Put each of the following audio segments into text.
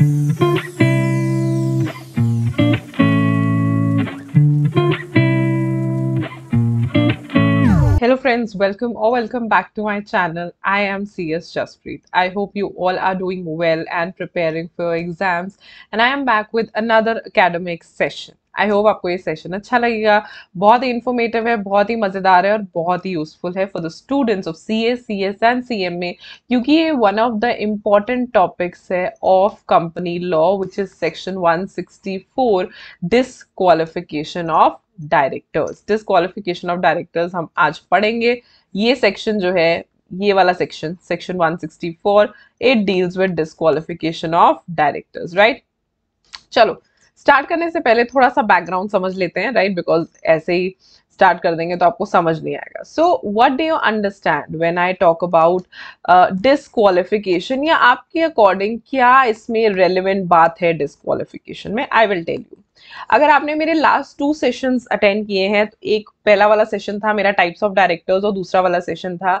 Mm-hmm. friends, welcome or welcome back to my channel. I am CS Jaspreet. I hope you all are doing well and preparing for your exams. And I am back with another academic session. I hope आपको ये session अच्छा लगेगा बहुत ही informative है बहुत ही मज़ेदार है और बहुत ही यूजफुल है for the students of C S C S and C M A क्योंकि ये one of the important topics है of company law which is section 164 disqualification of directors disqualification of directors हम आज पढ़ेंगे ये सेक्शन जो है ये वाला section section 164 it deals with disqualification of directors right चलो स्टार्ट करने से पहले थोड़ा सा बैकग्राउंड समझ लेते हैं राइट right? बिकॉज ऐसे ही स्टार्ट कर देंगे तो आपको समझ नहीं आएगा so what do you understand when I talk about disqualification या आपके अकॉर्डिंग क्या इसमें रेलिवेंट बात है डिस्कालिफिकेशन में आई विल टेल यू अगर आपने मेरे लास्ट टू सेशंस अटेंड किए हैं तो एक पहला वाला सेशन था मेरा टाइप्स ऑफ डायरेक्टर्स और दूसरा वाला सेशन था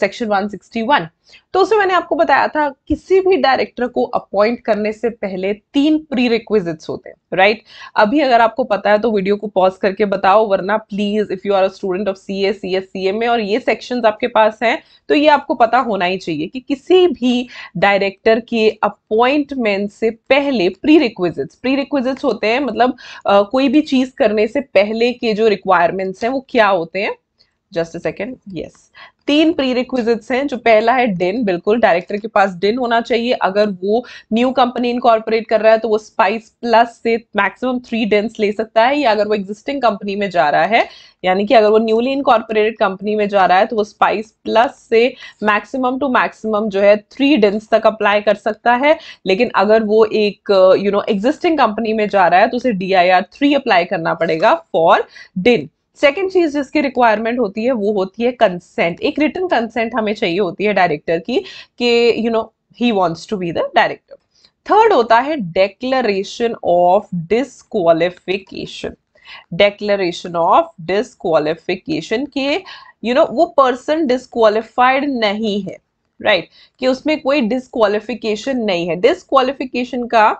सेक्शन uh, 161 तो उसे मैंने आपको बताया था किसी भी डायरेक्टर को अपॉइंट करने से पहले तीन प्री रिक्विजिट्स होते हैं राइट अभी अगर आपको पता है तो वीडियो को पॉज करके बताओ वरना please if you are a student of C S C S C M A और ये सेक्शन आपके पास हैं तो ये आपको पता होना ही चाहिए कि किसी भी डायरेक्टर के अपॉइंटमेंट से पहले प्री रिक्विजिट्स प्री रिक्विजिट होते हैं मतलब आ, कोई भी चीज करने से पहले के जो रिक्वायरमेंट्स हैं वो क्या होते हैं जस्ट अ सेकेंड यस तीन प्री रिक्विजिट्स हैं जो पहला है डिन बिल्कुल डायरेक्टर के पास डिन होना चाहिए अगर वो न्यू कंपनी इनकॉर्पोरेट कर रहा है तो वो स्पाइस प्लस से मैक्सिमम थ्री डेंस ले सकता है या अगर वो एग्जिस्टिंग कंपनी में जा रहा है यानी कि अगर वो न्यूली इनकॉर्पोरेटेड कंपनी में जा रहा है तो वो स्पाइस प्लस से मैक्सिमम टू मैक्सिमम जो है थ्री डेंस तक अप्लाई कर सकता है लेकिन अगर वो एक यू नो एग्जिस्टिंग कंपनी में जा रहा है तो उसे D I R three apply करना पड़ेगा फॉर डिन सेकेंड चीज जिसकी रिक्वायरमेंट होती है वो होती है कंसेंट एक रिटर्न कंसेंट हमें चाहिए होती है डायरेक्टर की कि you know he wants to be the director third होता है declaration of disqualification declaration of disqualification के यू you नो know, वो पर्सन डिसक्वालिफाइड नहीं है राइट right? कि उसमें कोई डिसक्वालिफिकेशन नहीं है डिसक्वालिफिकेशन का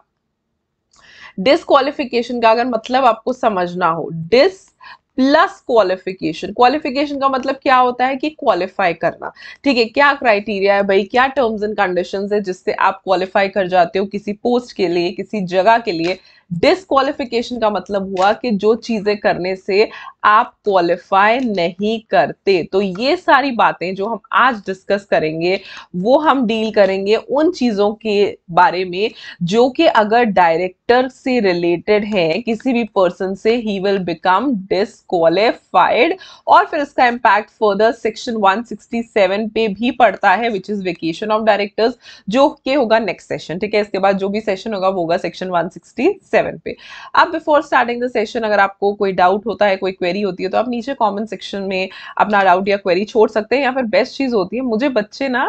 डिसक्वालिफिकेशन का अगर मतलब आपको समझना हो डिस प्लस क्वालिफिकेशन क्वालिफिकेशन का मतलब क्या होता है कि क्वालिफाई करना ठीक है क्या क्राइटेरिया है भाई क्या टर्म्स एंड कंडीशन है जिससे आप क्वालिफाई कर जाते हो किसी पोस्ट के लिए किसी जगह के लिए डिसक्वालिफिकेशन का मतलब हुआ कि जो चीज़ें करने से आप क्वालिफाई नहीं करते तो ये सारी बातें जो हम आज डिस्कस करेंगे वो हम डील करेंगे उन चीज़ों के बारे में जो कि अगर डायरेक्टर से रिलेटेड है किसी भी पर्सन से ही विल बिकम डिसक्वालिफाइड और फिर इसका इंपैक्ट फर्दर सेक्शन 167 पे भी पड़ता है which is vacation of directors जो के होगा नेक्स्ट सेशन ठीक है इसके बाद जो भी सेशन होगा वो होगा सेक्शन वन सेवन पे अब बिफोर स्टार्टिंग द सेशन अगर आपको कोई डाउट होता है कोई क्वेरी होती है तो आप नीचे कॉमेंट सेक्शन में अपना डाउट या क्वेरी छोड़ सकते हैं या फिर बेस्ट चीज़ होती है मुझे बच्चे ना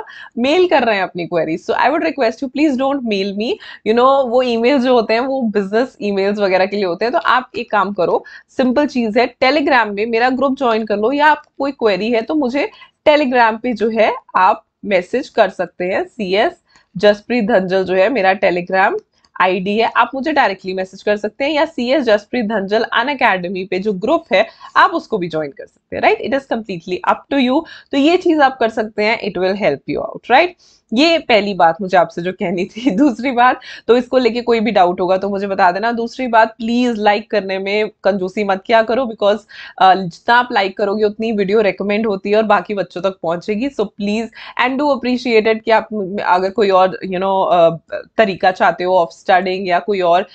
मेल कर रहे हैं अपनी queries so I would request you please don't mail me you know वो ईमेल जो होते हैं वो बिजनेस ईमेल्स वगैरह के लिए होते हैं तो आप एक काम करो सिंपल चीज़ है टेलीग्राम में मेरा ग्रुप ज्वाइन कर लो या आपको कोई क्वेरी है तो मुझे टेलीग्राम पे जो है आप मैसेज कर सकते हैं सी एस जसप्रीत धंजल जो है मेरा टेलीग्राम आईडी है आप मुझे डायरेक्टली मैसेज कर सकते हैं या C S Jaspreet Dhanjal Unacademy पे जो ग्रुप है आप उसको भी ज्वाइन कर सकते हैं right it is completely up to you तो ये चीज आप कर सकते हैं it will help you out right ये पहली बात मुझे आपसे जो कहनी थी दूसरी बात तो इसको लेके कोई भी डाउट होगा तो मुझे बता देना दूसरी बात प्लीज लाइक करने में कंजूसी मत क्या करो बिकॉज जितना आप लाइक करोगे उतनी वीडियो रिकमेंड होती है और बाकी बच्चों तक पहुंचेगी so please and do appreciated कि आप अगर कोई और यू you नो know, तरीका चाहते हो ऑफ स्टार्टिंग या कोई और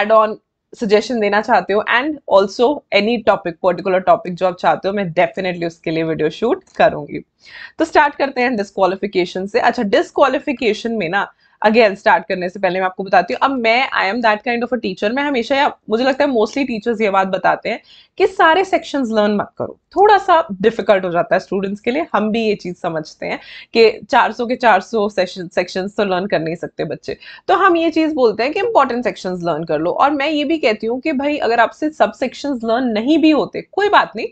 एड ऑन सजेशन देना चाहते हो and also any topic particular topic जो आप चाहते हो मैं डेफिनेटली उसके लिए वीडियो शूट करूंगी तो स्टार्ट करते हैं डिस्कालिफिकेशन से अच्छा डिस्कालिफिकेशन में ना अगेन स्टार्ट करने से पहले मैं आपको बताती हूँ अब मैं I am that kind of a teacher मैं हमेशा या मुझे लगता है मोस्टली टीचर्स ये बात बताते हैं कि सारे सेक्शन लर्न मत करो थोड़ा सा डिफिकल्ट हो जाता है स्टूडेंट्स के लिए हम भी ये चीज़ समझते हैं कि 400 के 400 सेक्शन सेक्शंस तो लर्न कर नहीं सकते बच्चे तो हम ये चीज़ बोलते हैं कि इंपॉर्टेंट सेक्शंस लर्न कर लो और मैं ये भी कहती हूँ कि भाई अगर आपसे सब सेक्शंस लर्न नहीं भी होते कोई बात नहीं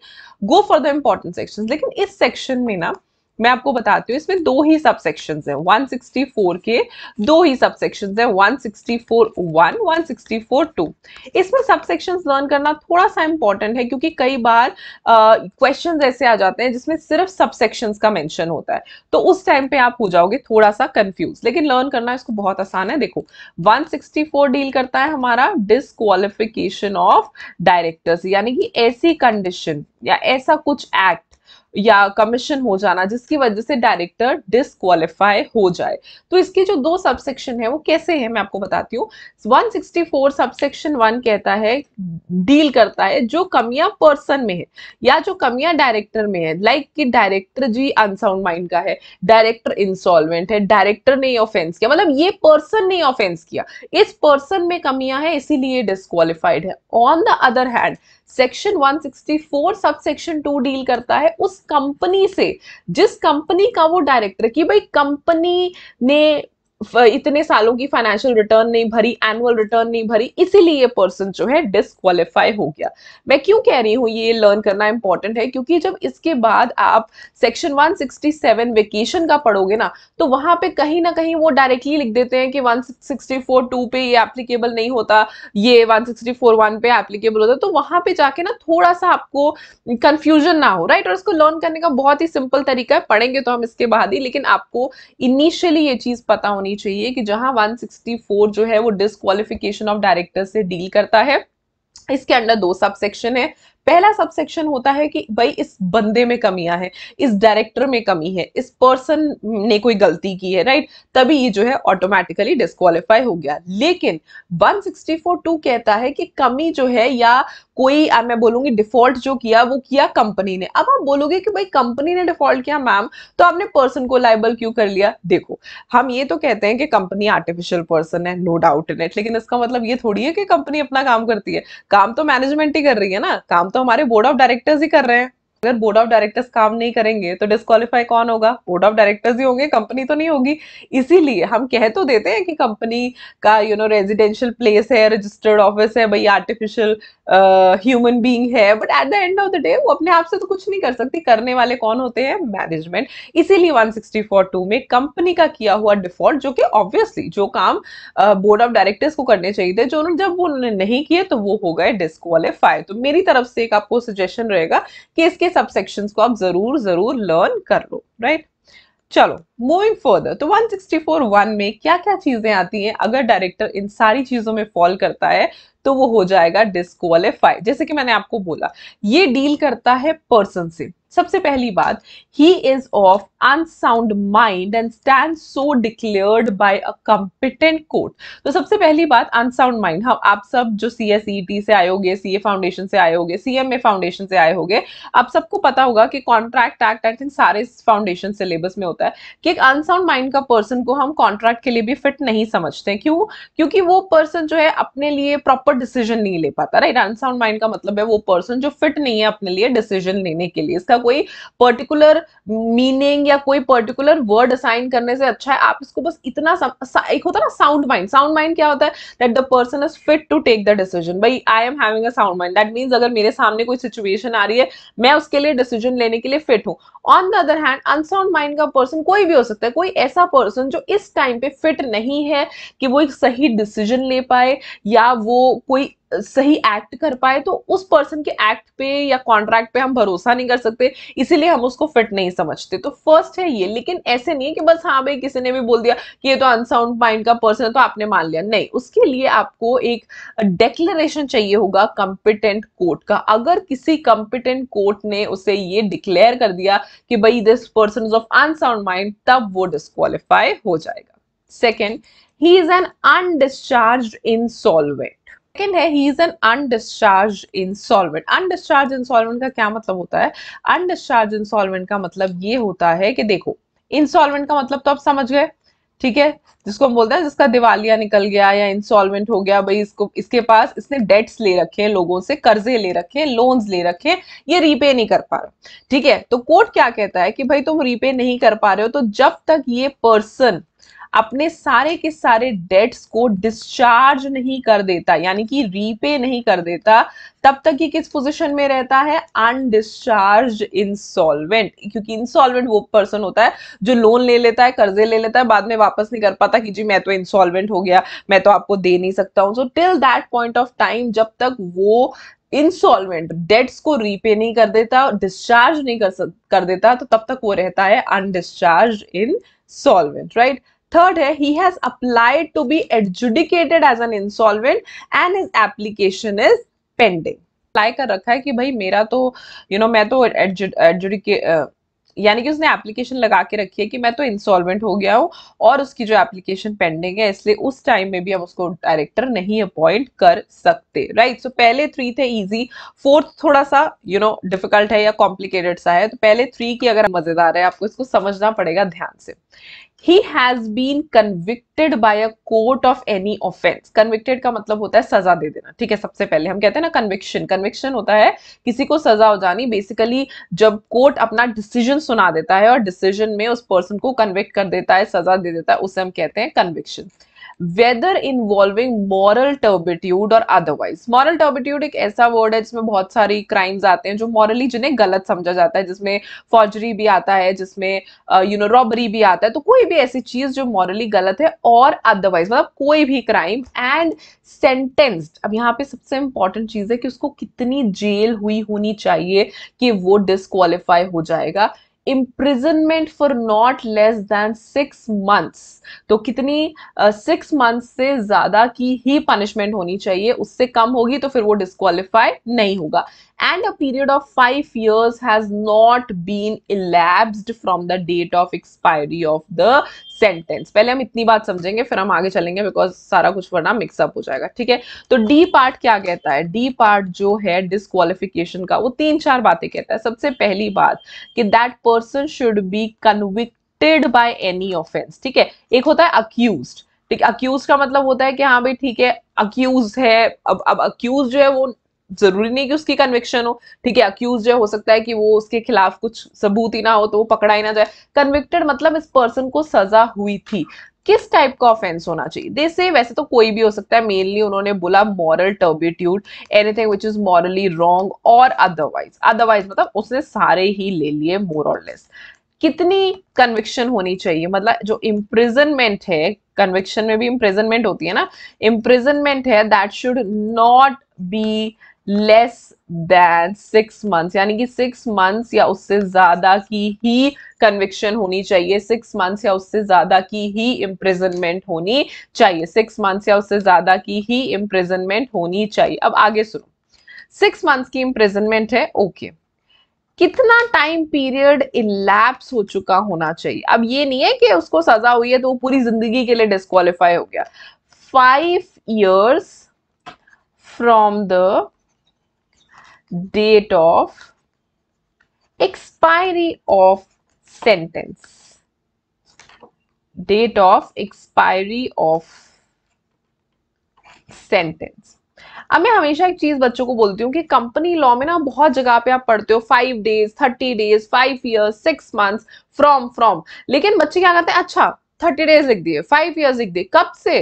go for the important sections लेकिन इस सेक्शन में ना मैं आपको बताती हूँ इसमें दो ही सब सेक्शन है 164 के दो ही सब सेक्शन है 164 वन 164 टू इसमें सब सेक्शन लर्न करना थोड़ा सा इंपॉर्टेंट है क्योंकि कई बार क्वेश्चन ऐसे आ जाते हैं जिसमें सिर्फ सब सेक्शन का मेंशन होता है तो उस टाइम पे आप हो जाओगे थोड़ा सा कंफ्यूज लेकिन लर्न करना इसको बहुत आसान है देखो 164 डील करता है हमारा डिसक्वालिफिकेशन ऑफ डायरेक्टर्स यानी कि ऐसी कंडीशन या ऐसा कुछ एक्ट या कमीशन हो जाना जिसकी वजह से डायरेक्टर डिसक्वालिफाई हो जाए तो इसके जो दो सबसेक्शन है वो कैसे है मैं आपको बताती हूँ 164 सबसेक्शन वन कहता है डील करता है जो कमियां पर्सन में है या जो कमियां डायरेक्टर में है लाइक like कि डायरेक्टर जी अनसाउंड माइंड का है डायरेक्टर इंसॉल्वेंट है डायरेक्टर ने ऑफेंस किया मतलब ये पर्सन ने ऑफेंस किया इस पर्सन में कमियां है इसीलिए डिस्कालीफाइड है on the other hand section 164 सब सेक्शन टू डील करता है उस कंपनी से जिस कंपनी का वो डायरेक्टर कि भाई कंपनी ने इतने सालों की फाइनेंशियल रिटर्न नहीं भरी एनुअल रिटर्न नहीं भरी इसीलिए ये पर्सन जो है डिसक्वालिफाई हो गया मैं क्यों कह रही हूँ ये लर्न करना इंपॉर्टेंट है क्योंकि जब इसके बाद आप सेक्शन 167 वेकेशन का पढ़ोगे ना तो वहां पे कहीं ना कहीं वो डायरेक्टली लिख देते हैं कि 164 टू पे ये एप्लीकेबल नहीं होता ये 164 वन पे एप्लीकेबल होता तो वहां पे जाके ना थोड़ा सा आपको कंफ्यूजन ना हो राइट और इसको लर्न करने का बहुत ही सिंपल तरीका है पढ़ेंगे तो हम इसके बाद ही लेकिन आपको इनिशियली ये चीज पता होना होनी चाहिए कि जहां 164 जो है वो डिसक्वालिफिकेशन ऑफ डायरेक्टर्स से डील करता है इसके अंडर दो सब सेक्शन है पहला सब सेक्शन होता है कि भाई इस बंदे में कमियां हैं इस डायरेक्टर में कमी है इस पर्सन ने कोई गलती की है राइट तभी ये जो है ऑटोमेटिकली डिस्कालीफाई हो गया लेकिन 164 टू कहता है कि कमी जो है या कोई मैं बोलूंगी डिफॉल्ट जो किया वो किया कंपनी ने अब आप बोलोगे कि भाई कंपनी ने डिफॉल्ट किया मैम तो आपने पर्सन को लाइबल क्यों कर लिया देखो हम ये तो कहते हैं कि कंपनी आर्टिफिशियल पर्सन है नो डाउट इन इट लेकिन इसका मतलब ये थोड़ी है कि कंपनी अपना काम करती है काम तो मैनेजमेंट ही कर रही है ना काम तो हमारे बोर्ड ऑफ डायरेक्टर्स ही कर रहे हैं अगर बोर्ड ऑफ डायरेक्टर्स काम नहीं करेंगे तो डिस्कालीफाई कौन होगा बोर्ड ऑफ डायरेक्टर्स ही होंगे कंपनी तो नहीं होगी इसीलिए हम कह तो देते हैं कि कंपनी का यू नो रेजिडेंशियल प्लेस है रजिस्टर्ड ऑफिस है भाई आर्टिफिशियल ह्यूमन बींग है but at the end of the day वो अपने आप से तो कुछ नहीं कर सकती करने वाले कौन होते हैं मैनेजमेंट इसीलिए वन सिक्सटी में कंपनी का किया हुआ डिफॉल्ट जो कि ऑब्वियसली जो काम बोर्ड ऑफ डायरेक्टर्स को करने चाहिए थे जो जब वो नहीं किए तो वो हो गए डिस्कालीफाई तो मेरी तरफ से एक आपको सजेशन रहेगा कि इसके सबसेक्शंस को आप जरूर जरूर लर्न कर लो राइट right? चलो मूविंग फर्दर तो 164 वन में क्या क्या चीजें आती हैं अगर डायरेक्टर इन सारी चीजों में फॉल करता है तो वो हो जाएगा डिस्कालीफाई जैसे कि मैंने आपको बोला ये डील करता है पर्सन से सबसे पहली बात he is of unsound mind and stand so declared by a competent court तो सबसे पहली बात अनसाउंड माइंड हाँ आप सब जो सी एस ई टी से आए होगे सी ए फाउंडेशन से आए होगे सी एम ए फाउंडेशन से आए होगे आप सबको पता होगा कि कॉन्ट्रैक्ट एक्ट आई थिंक सारे फाउंडेशन सिलेबस में होता है कि एक अनसाउंड माइंड का पर्सन को हम कॉन्ट्रैक्ट के लिए भी फिट नहीं समझते क्यों क्योंकि वो पर्सन जो है अपने लिए प्रॉपर डिसीजन नहीं ले पाता राइट अनसाउंड माइंड का मतलब है वो पर्सन जो फिट नहीं है अपने लिए डिसीजन लेने के लिए इसका कोई पर्टिकुलर मीनिंग या कोई पर्टिकुलर वर्ड असाइन करने से अच्छा है आप इसको बस इतना एक होता है ना साउंड माइंड साउंड माइंड क्या होता है that the person is fit to take the decision भाई I am having a sound mind that means अगर मेरे सामने कोई सिचुएशन आ रही है मैं उसके लिए डिसीजन लेने के लिए फिट हूँ on the other hand unsound mind का पर्सन कोई भी हो सकता है कोई ऐसा पर्सन जो इस टाइम पे फिट नहीं है कि वो एक सही डिसीजन ले पाए या वो कोई सही एक्ट कर पाए तो उस पर्सन के एक्ट पे या कॉन्ट्रैक्ट पे हम भरोसा नहीं कर सकते इसीलिए हम उसको फिट नहीं समझते तो फर्स्ट है ये लेकिन ऐसे नहीं है कि बस हाँ भाई किसी ने भी बोल दिया कि ये तो अनसाउंड माइंड का पर्सन है तो आपने मान लिया नहीं उसके लिए आपको एक डिक्लेरेशन चाहिए होगा कंपिटेंट कोर्ट का अगर किसी कंपिटेंट कोर्ट ने उसे ये डिक्लेयर कर दिया कि भाई this person is of unsound mind तब वो डिस्कालीफाई हो जाएगा second he is an undischarge insolvent second है he is an undischarge insolvent undischarge insolvent का क्या मतलब होता है अनडिस्चार्ज इंसॉल्वेंट का मतलब ये होता है कि देखो इंसॉल्वेंट का मतलब तो आप समझ गए ठीक है जिसको हम बोलते हैं जिसका दिवालिया निकल गया या इंस्टॉलमेंट हो गया भाई इसको इसके पास इसने डेट्स ले रखे हैं लोगों से कर्जे ले रखे हैं लोन्स ले रखे हैं ये रीपे नहीं कर पा रहा ठीक है तो कोर्ट क्या कहता है कि भाई तुम रीपे नहीं कर पा रहे हो तो जब तक ये पर्सन अपने सारे के सारे डेट्स को डिस्चार्ज नहीं कर देता यानी कि रीपे नहीं कर देता तब तक ये किस पोजीशन में रहता है अनडिस्चार्ज इंसॉल्वेंट क्योंकि इंसॉल्वेंट वो पर्सन होता है जो लोन ले लेता है कर्जे ले लेता है बाद में वापस नहीं कर पाता कि जी मैं तो इंसॉल्वेंट हो गया मैं तो आपको दे नहीं सकता हूँ so till that point of time जब तक वो इंसॉल्वेंट डेट्स को रीपे नहीं कर देता डिस्चार्ज नहीं कर कर देता तो तब तक वो रहता है undischarge insolvent right third है he has applied to be adjudicated as an insolvent and his application is pending apply कर रखा है कि भाई मेरा तो यू you नो know, मैं तो एडजुडिकेट यानी कि उसने एप्लीकेशन लगा के रखी है कि मैं तो इंसॉल्वेंट हो गया हूँ और उसकी जो एप्लीकेशन पेंडिंग है इसलिए उस टाइम में भी हम उसको डायरेक्टर नहीं अपॉइंट कर सकते राइट right? सो so, पहले थ्री थे इजी फोर्थ थोड़ा सा यू नो डिफिकल्ट है या कॉम्प्लिकेटेड सा है तो पहले थ्री की अगर मजेदार है आपको इसको समझना पड़ेगा ध्यान से he has been convicted by a court of any offence convicted का मतलब होता है सजा दे देना ठीक है सबसे पहले हम कहते हैं ना कन्विक्शन कन्विक्शन होता है किसी को सजा हो जानी बेसिकली जब कोर्ट अपना डिसीजन सुना देता है और डिसीजन में उस पर्सन को कन्विक्ट कर देता है सजा दे देता है उसे हम कहते हैं conviction whether involving moral turpitude और अदरवाइज मॉरल टर्बिट्यूड एक ऐसा वर्ड है जिसमें बहुत सारी क्राइम्स आते हैं जो मॉरली जिन्हें गलत समझा जाता है जिसमें फॉर्जरी भी आता है जिसमें यू नो रॉबरी भी आता है तो कोई भी ऐसी चीज जो मॉरली गलत है और अदरवाइज मतलब कोई भी क्राइम एंड सेंटेंस्ड अब यहाँ पे सबसे इंपॉर्टेंट चीज है कि उसको कितनी जेल हुई होनी चाहिए कि वो डिसक्वालिफाई हो जाएगा imprisonment for not less than six months तो कितनी सिक्स uh, मंथ्स से ज़्यादा की ही पनिशमेंट होनी चाहिए उससे कम होगी तो फिर वो डिस्कालीफाई नहीं होगा and a period of five years has not been elapsed from the date of expiry of the sentence पहले हम इतनी बात समझेंगे फिर हम आगे चलेंगे बिकॉज सारा कुछ वरना मिक्सअप हो जाएगा ठीक है तो डी पार्ट क्या कहता है डी पार्ट जो है डिसक्वालिफिकेशन का वो तीन चार बातें कहता है सबसे पहली बात कि that person should be convicted by any offence ठीक है एक होता है अक्यूज ठीक अक्यूज का मतलब होता है कि हाँ भाई ठीक है अक्यूज है अब अब अक्यूज जो है वो जरूरी नहीं कि उसकी कन्विक्शन हो ठीक है अक्यूज हो सकता है कि वो उसके खिलाफ कुछ सबूत ही ना हो तो वो पकड़ा ही ना जाए कन्विक्टेड मतलब इस पर्सन को सजा हुई थी किस टाइप का ऑफेंस होना चाहिए जैसे वैसे तो कोई भी हो सकता है मेनली उन्होंने बोला moral turpitude anything which is morally wrong और अदरवाइज अदरवाइज मतलब उसने सारे ही ले लिए मोर और लेस कितनी कन्विक्शन होनी चाहिए मतलब जो इम्प्रिजनमेंट है कन्विक्शन में भी इम्प्रिजनमेंट होती है ना इम्प्रिजनमेंट है that should not be less than six months यानी कि सिक्स मंथ्स या उससे ज्यादा की ही कन्विक्शन होनी चाहिए सिक्स मंथ्स या उससे ज्यादा की ही इम्प्रिजनमेंट होनी चाहिए सिक्स मंथ्स या उससे ज्यादा की ही इम्प्रिजनमेंट होनी चाहिए अब आगे सुनो सिक्स मंथ्स की इम्प्रिजनमेंट है ओके okay. कितना टाइम पीरियड इलैप्स हो चुका होना चाहिए अब ये नहीं है कि उसको सजा हुई है तो वो पूरी जिंदगी के लिए डिस्कालीफाई हो गया five years from the date of expiry of sentence date of expiry of sentence अब मैं हमेशा एक चीज बच्चों को बोलती हूँ कि कंपनी लॉ में ना बहुत जगह पे आप पढ़ते हो five days thirty days five year six months from from लेकिन बच्चे क्या करते हैं अच्छा थर्टी डेज लिख दिए फाइव ईयर लिख दिए कब से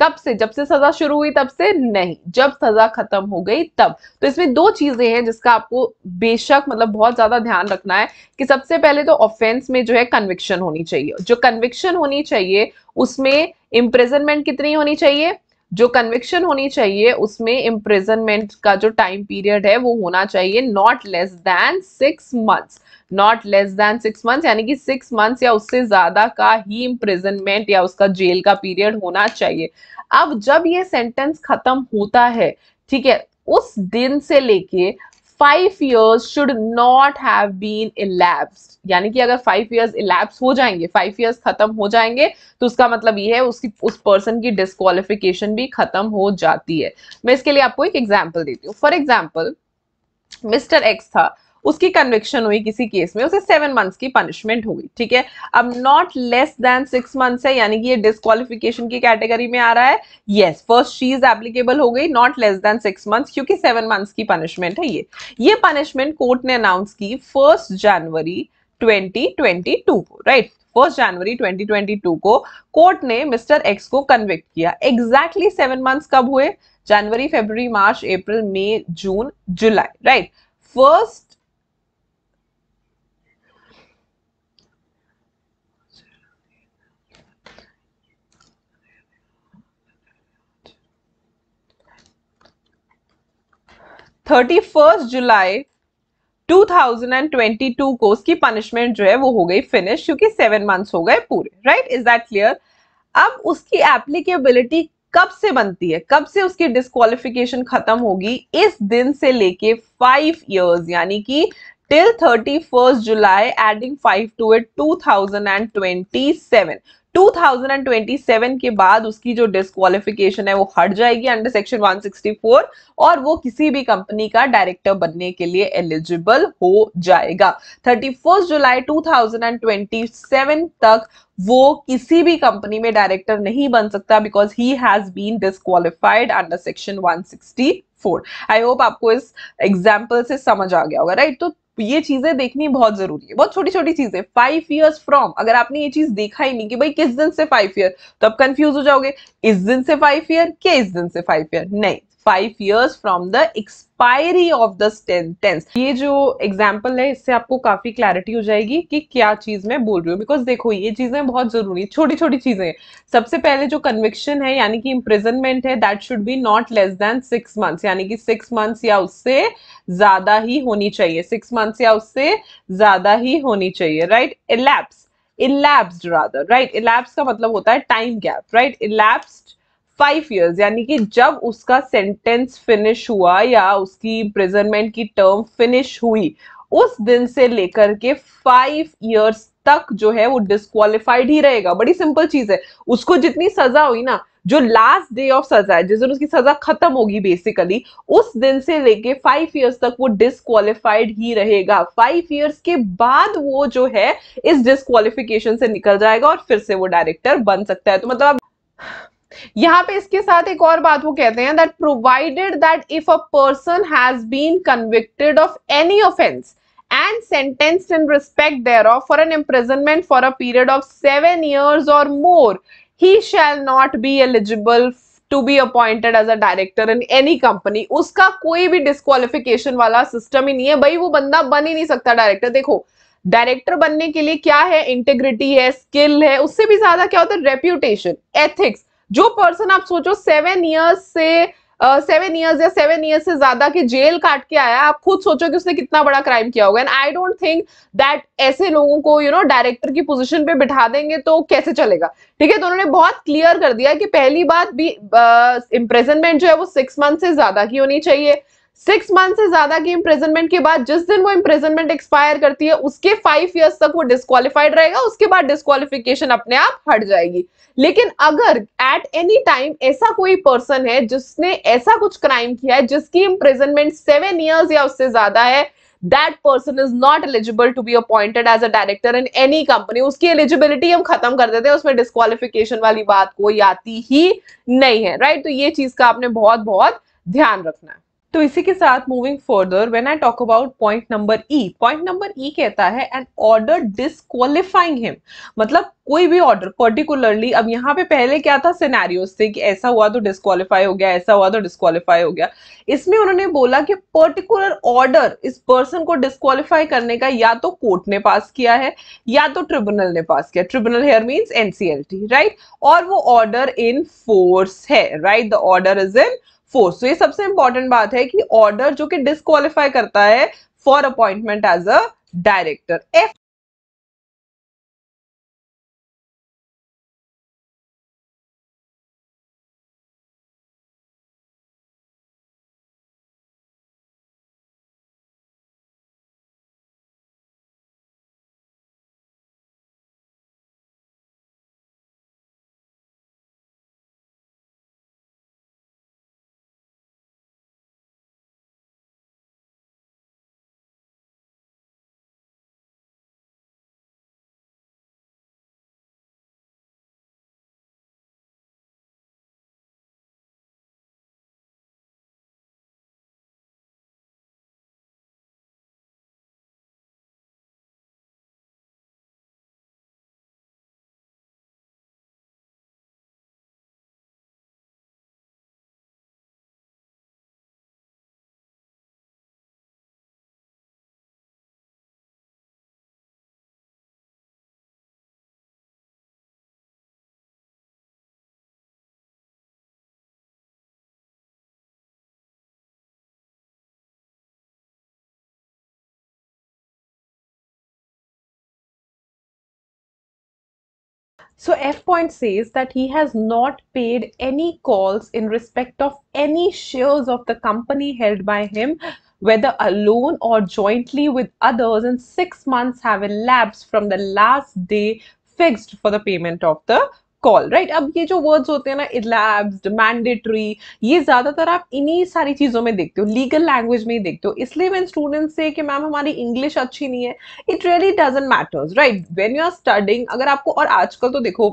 कब से जब से सजा शुरू हुई तब से नहीं जब सजा खत्म हो गई तब तो इसमें दो चीजें हैं जिसका आपको बेशक मतलब बहुत ज्यादा ध्यान रखना है कि सबसे पहले तो ऑफेंस में जो है कन्विक्शन होनी चाहिए जो कन्विक्शन होनी चाहिए उसमें इम्प्रेजनमेंट कितनी होनी चाहिए जो कन्विक्शन होनी चाहिए उसमें इम्प्रिजनमेंट का जो टाइम पीरियड है वो होना चाहिए not less than six months not less than six months यानी कि सिक्स मंथ्स या उससे ज्यादा का ही इम्प्रिजनमेंट या उसका जेल का पीरियड होना चाहिए अब जब ये सेंटेंस खत्म होता है ठीक है उस दिन से लेके five years should not have been elapsed यानी कि अगर फाइव ईयर्स इलेप्स हो जाएंगे फाइव ईयर्स खत्म हो जाएंगे तो उसका मतलब ये है उसकी उस पर्सन की डिस्कालिफिकेशन भी खत्म हो जाती है मैं इसके लिए आपको एक एग्जाम्पल देती हूँ फॉर एग्जाम्पल मिस्टर एक्स था उसकी कन्विक्शन हुई किसी केस में उसे सेवन मंथ्स की पनिशमेंट हुई ठीक है अब not less than six months है यानी कि ये डिस्कालिफिकेशन की कैटेगरी में आ रहा है yes first she is applicable हो गई not less than six months क्योंकि सेवन मंथ्स की पनिशमेंट है ये ये पनिशमेंट कोर्ट ने अनाउंस की फर्स्ट जनवरी 2022 को राइट फर्स्ट जनवरी 2022 को कोर्ट ने मिस्टर एक्स को कन्विक्ट किया एग्जैक्टली सेवन मंथ्स कब हुए जनवरी फेबर मार्च अप्रैल मई जून जुलाई राइट फर्स्ट 31 जुलाई 2022 को उसकी पनिशमेंट जो है वो हो गई फिनिश क्योंकि सेवन मंथ्स हो गए पूरे राइट इज दैट क्लियर अब उसकी एप्लीकेबिलिटी कब से बनती है कब से उसकी डिस्कालिफिकेशन खत्म होगी इस दिन से लेके फाइव इयर्स यानी कि टिल थर्टी फर्स्ट जुलाई adding five to it two thousand and twenty seven 2027 के बाद उसकी जो डिस्कालिफिकेशन है वो हट जाएगी अंडर सेक्शन 164 और वो किसी भी कंपनी का डायरेक्टर बनने के लिए एलिजिबल हो जाएगा 31 जुलाई 2027 तक वो किसी भी कंपनी में डायरेक्टर नहीं बन सकता because he has been disqualified under section 164 I hope आपको इस एग्जाम्पल से समझ आ गया होगा राइट तो तो ये चीजें देखनी बहुत जरूरी है बहुत छोटी छोटी चीजें फाइव ईयर्स फ्रॉम अगर आपने ये चीज देखा ही नहीं कि भाई किस दिन से फाइव ईयर तो आप कंफ्यूज हो जाओगे इस दिन से फाइव ईयर क्या इस दिन से फाइव ईयर नहीं five years from the expiry of the sentence ये जो एग्जाम्पल है इससे आपको काफी क्लैरिटी हो जाएगी कि क्या चीज मैं बोल रही हूँ बिकॉज देखो ये चीजें बहुत जरूरी छोटी छोटी चीजें सबसे पहले जो कन्विक्शन है यानी कि इम्प्रिजनमेंट है that should be not less than six months यानी कि सिक्स मंथ्स या उससे ज्यादा ही होनी चाहिए सिक्स मंथ्स या उससे ज्यादा ही होनी चाहिए right elapse elapse right elapse का मतलब होता है time gap right elapse five years यानी कि जब उसका सेंटेंस फिनिश हुआ या उसकी इम्प्रिजनमेंट की टर्म फिनिश हुई उस दिन से लेकर के फाइव ईयर्स तक जो है वो डिस्कालीफाइड ही रहेगा बड़ी सिंपल चीज है उसको जितनी सजा हुई ना जो लास्ट डे ऑफ सजा है जिस दिन उसकी सजा खत्म होगी बेसिकली उस दिन से लेके फाइव ईयर्स तक वो डिसक्वालिफाइड ही रहेगा फाइव ईयर्स के बाद वो जो है इस डिस्कालिफिकेशन से निकल जाएगा और फिर से वो डायरेक्टर बन सकता है तो मतलब यहाँ पे इसके साथ एक और बात वो कहते हैं that provided that if a person has been convicted of any offence and sentence in respect respect of for an imprisonment for a period of seven years और more he shall not be eligible to be appointed as a director in any company उसका कोई भी disqualification वाला system ही नहीं है भाई वो बंदा बन ही नहीं सकता डायरेक्टर देखो डायरेक्टर बनने के लिए क्या है इंटेग्रिटी है स्किल है उससे भी ज्यादा क्या होता है रेप्यूटेशन एथिक्स जो पर्सन आप सोचो सेवन ईयर्स से सेवन ईयर्स या सेवन ईयर्स से ज्यादा के जेल काट के आया आप खुद सोचो कि उसने कितना बड़ा क्राइम किया होगा and I don't think that ऐसे लोगों को यू नो डायरेक्टर की पोजीशन पे बिठा देंगे तो कैसे चलेगा ठीक है तो उन्होंने बहुत क्लियर कर दिया कि पहली बात भी इम्प्रेजनमेंट जो है वो सिक्स मंथ से ज्यादा की होनी चाहिए सिक्स मंथ से ज्यादा की इम्प्रेजनमेंट के बाद जिस दिन वो इम्प्रेजनमेंट एक्सपायर करती है उसके फाइव इयर्स तक वो डिस्कालीफाइड रहेगा उसके बाद डिस्कालिफिकेशन अपने आप हट जाएगी लेकिन अगर एट एनी टाइम ऐसा कोई पर्सन है जिसने ऐसा कुछ क्राइम किया है जिसकी इम्प्रेजनमेंट सेवन ईयर्स या उससे ज्यादा है that person is not eligible to be appointed as a director in any company उसकी एलिजिबिलिटी हम खत्म कर देते हैं उसमें डिस्कालिफिकेशन वाली बात कोई आती ही नहीं है राइट right? तो ये चीज का आपने बहुत बहुत ध्यान रखना है तो इसी के साथ moving further when I talk about point number E point number E कहता है एन ऑर्डर डिस्कालिफाइंग हिम मतलब कोई भी ऑर्डर पर्टिकुलरली अब यहाँ पे पहले क्या था सिनेरियोस थे कि ऐसा हुआ तो डिस्कालीफाई हो गया ऐसा हुआ तो डिस्कालीफाई हो गया इसमें उन्होंने बोला कि पर्टिकुलर ऑर्डर इस पर्सन को डिस्कालीफाई करने का या तो कोर्ट ने पास किया है या तो ट्रिब्यूनल ने पास किया tribunal here means NCLT right और वो ऑर्डर इन फोर्स है right the order is in force तो ये सबसे इंपॉर्टेंट बात है कि ऑर्डर जो कि डिस्कालीफाई करता है for appointment as a director F So F point says that he has not paid any calls in respect of any shares of the company held by him, whether alone or jointly with others, and six months have elapsed from the last day fixed for the payment of the call right अब ये जो words होते हैं ना इलेब्स mandatory ये ज़्यादातर आप इन्हीं सारी चीज़ों में देखते हो लीगल लैंग्वेज में ही देखते हो इसलिए मैं स्टूडेंट से कि मैम हमारी इंग्लिश अच्छी नहीं है it really doesn't matters right when you are studying अगर आपको और आजकल तो देखो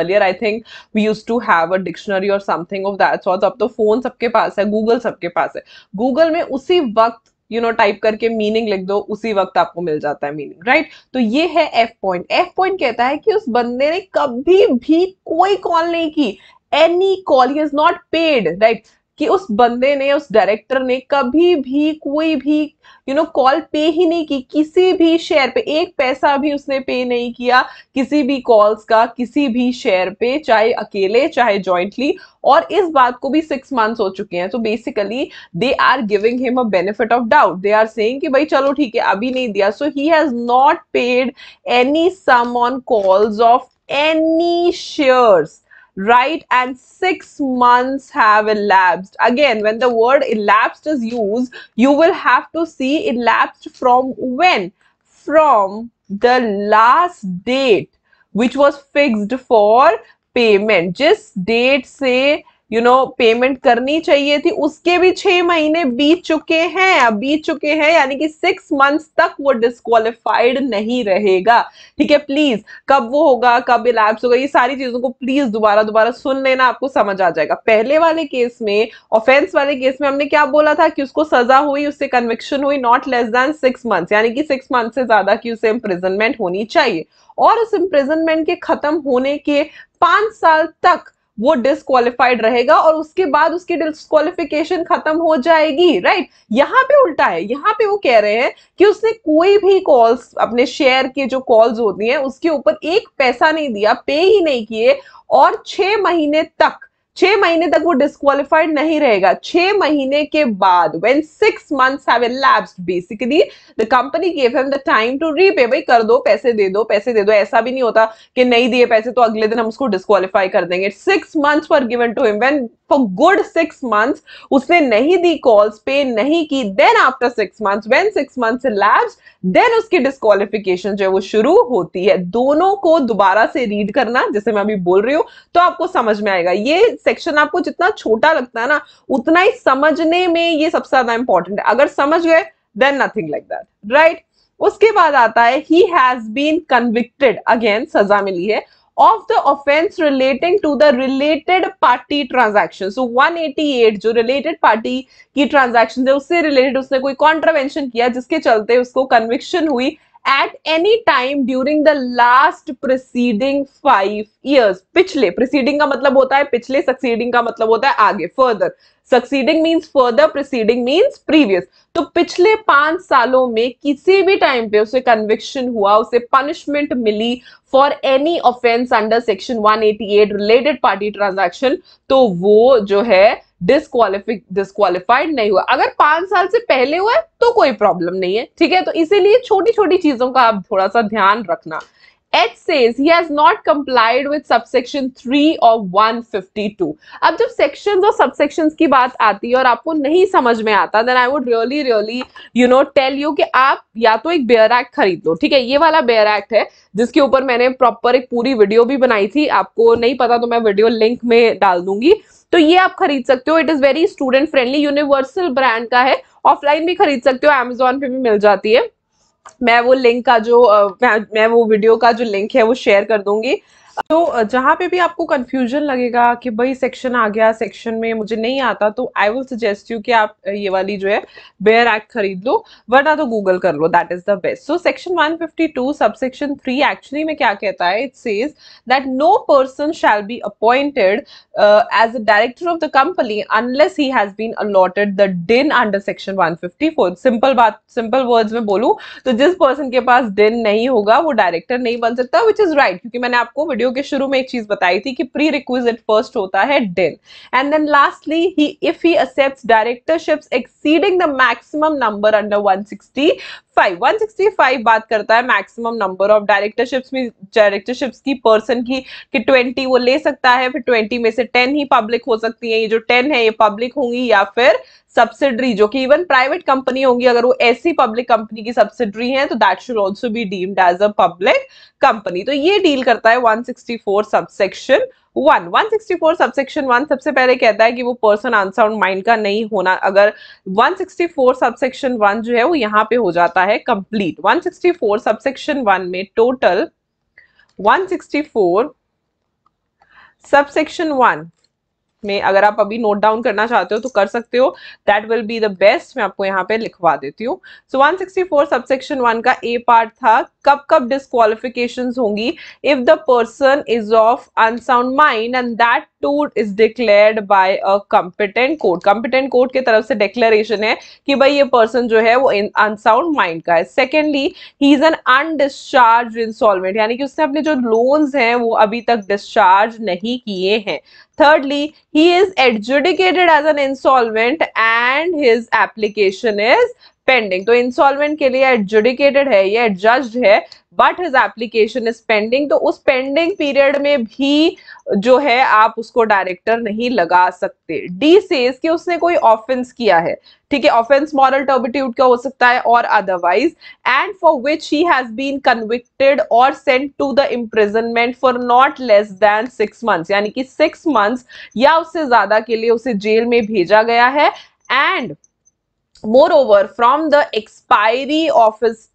earlier I think we use to have a dictionary or something of that sort अब तो फोन सबके पास है गूगल सबके पास है गूगल में उसी वक्त यू नो टाइप करके मीनिंग लिख दो उसी वक्त आपको मिल जाता है मीनिंग राइट तो ये है एफ पॉइंट एफ पॉइंट कहता है कि उस बंदे ने कभी भी कोई कॉल नहीं की any call he is not paid right कि उस बंदे ने उस डायरेक्टर ने कभी भी कोई भी यू नो कॉल पे ही नहीं की किसी भी शेयर पे एक पैसा भी उसने पे नहीं किया किसी भी कॉल्स का किसी भी शेयर पे चाहे अकेले चाहे जॉइंटली और इस बात को भी सिक्स मंथ्स हो चुके हैं तो basically they are giving him a benefit of doubt they are saying कि भाई चलो ठीक है अभी नहीं दिया so he has not paid any sum on calls of any shares right? And six months have elapsed. Again, when the word elapsed is used, you will have to see elapsed from when? From the last date which was fixed for payment. Just date say you know payment करनी चाहिए थी उसके भी छह महीने बीत चुके हैं अब बीत चुके हैं यानी कि सिक्स मंथ्स तक वो डिस्कालीफाइड नहीं रहेगा ठीक है प्लीज कब वो होगा कब इलैप्स होगा ये सारी चीजों को प्लीज दोबारा दोबारा सुन लेना आपको समझ आ जाएगा पहले वाले केस में ऑफेंस वाले केस में हमने क्या बोला था कि उसको सजा हुई उससे कन्विक्शन हुई not less than six month यानी कि सिक्स मंथ से ज्यादा की उसे इम्प्रिजनमेंट होनी चाहिए और उस इम्प्रिजनमेंट के खत्म होने के पांच साल तक वो डिसक्वालिफाइड रहेगा और उसके बाद उसकी डिस्कालिफिकेशन खत्म हो जाएगी राइट यहाँ पे उल्टा है यहाँ पे वो कह रहे हैं कि उसने कोई भी कॉल्स अपने शेयर के जो कॉल्स होती हैं उसके ऊपर एक पैसा नहीं दिया पे ही नहीं किए और छह महीने तक छह महीने तक वो डिस्कालीफाइड नहीं रहेगा छह महीने के बाद when six month have basically the company gave him the time to repay भाई कर दो पैसे दे दो पैसे दे दो ऐसा भी नहीं होता कि नहीं दिए पैसे तो अगले दिन हम उसको डिस्कालीफाई कर देंगे six month for given to him when for good six month उसने नहीं दी कॉल्स पे नहीं की then after six month when six month lapse then उसकी डिस्कालिफिकेशन जो है वो शुरू होती है दोनों को दोबारा से रीड करना जैसे मैं अभी बोल रही हूँ तो आपको समझ में आएगा ये सेक्शन आपको जितना छोटा लगता है ना उतना ही समझने में ये सबसे ज्यादा इंपॉर्टेंट है अगर समझ गए then nothing like that right उसके बाद आता है he has been convicted again सजा मिली है of the offence relating to the related party transaction so 188 जो रिलेटेड पार्टी की ट्रांजैक्शन है उससे रिलेटेड उसने कोई कॉन्ट्रावेंशन किया जिसके चलते उसको कन्विक्शन हुई at any time during the last preceding five years पिछले प्रिसीडिंग का मतलब होता है पिछले सक्सीडिंग का मतलब होता है आगे further succeeding means further proceeding means previous तो पिछले पांच सालों में किसी भी टाइम पे उसे कन्विक्शन हुआ उसे पनिशमेंट मिली for any offence under section 188 related party transaction तो वो जो है डिस्कालिफिक डिस्कालिफाइड नहीं हुआ अगर पांच साल से पहले हुआ है तो कोई प्रॉब्लम नहीं है ठीक है तो इसीलिए छोटी छोटी चीजों का आप थोड़ा सा ध्यान रखना he has not complied not subsection three और वन फिफ्टी टू अब जब सेक्शन और सबसेक्शन की बात आती है और आपको नहीं समझ में आता then I would really really you know tell you कि आप या तो एक बेयर एक्ट खरीद लो ठीक है ये वाला बेयर एक्ट है जिसके ऊपर मैंने प्रॉपर एक पूरी वीडियो भी बनाई थी आपको नहीं पता तो मैं वीडियो लिंक में डाल दूंगी तो ये आप खरीद सकते हो it is very student friendly universal brand का है ऑफलाइन भी खरीद सकते हो एमेजोन पे भी मिल जाती है मैं वो लिंक का जो मैं वो वीडियो का जो लिंक है वो शेयर कर दूंगी तो जहां पे भी आपको कंफ्यूजन लगेगा कि भाई सेक्शन आ गया सेक्शन में मुझे नहीं आता तो आई विल सजेस्ट यू कि आप ये वाली जो है बेयर एक्ट खरीद लो वरना तो गूगल कर लो that is the best so section 152 sub section 3 actually में क्या कहता है it says that no person shall be appointed as a director of the company unless he has been allotted the DIN under section one simple बात simple words में बोलू तो जिस person के पास डिन नहीं होगा वो डायरेक्टर नहीं बन सकता विच इज राइट क्योंकि मैंने आपको वीडियो वीडियो के शुरू में एक चीज बताई थी कि प्री रिक्विजिट फर्स्ट होता है deal and then lastly he if he accept directorship exceeding the maximum number under 160 165 बात करता है मैक्सिमम नंबर ऑफ डायरेक्टरशिप्स में डायरेक्टरशिप्स की पर्सन की कि 20 वो ले सकता है फिर 20 में से 10 ही पब्लिक हो सकती है ये जो 10 है ये पब्लिक होंगी या फिर सब्सिडरी जो कि इवन प्राइवेट कंपनी होंगी अगर वो ऐसी पब्लिक कंपनी की सब्सिडरी है तो that should also be deemed as a public company तो ये डील करता है 164 subsection one one sixty four subsection one सबसे पहले कहता है कि वो पर्सन अनसाउंड माइंड का नहीं होना अगर one sixty four subsection one जो है वो यहाँ पे हो जाता है complete one sixty four subsection one में total one sixty four subsection one में अगर आप अभी नोट डाउन करना चाहते हो तो कर सकते हो that will be the best मैं आपको यहाँ पे लिखवा देती हूँ सो फोर सबसेक्शन वन का ए पार्ट था कब कब डिस्कालिफिकेशन होंगी if the person is of unsound mind and that too is declared by a competent court competent court के तरफ से डिक्लेरेशन है कि भाई ये पर्सन जो है वो अनसाउंड माइंड का है secondly he is an undischarge installment यानी कि उसने अपने जो लोन्स हैं वो अभी तक डिस्चार्ज नहीं किए हैं thirdly he is adjudicated as an insolvent and his application is pending तो इंस्टॉलमेंट के लिए एडजुडिकेटेड है या एडजस्ट है but his application is pending तो उस पेंडिंग पीरियड में भी जो है आप उसको डायरेक्टर नहीं लगा सकते डी सेज कि उसने कोई ऑफेंस किया है ठीक है ऑफेंस मॉरल टर्बिट्यूड का हो सकता है और otherwise and for which he has been convicted और sent to the imprisonment for not less than six months यानी कि सिक्स मंथ्स या उससे ज्यादा के लिए उसे जेल में भेजा गया है and moreover from the expiry of his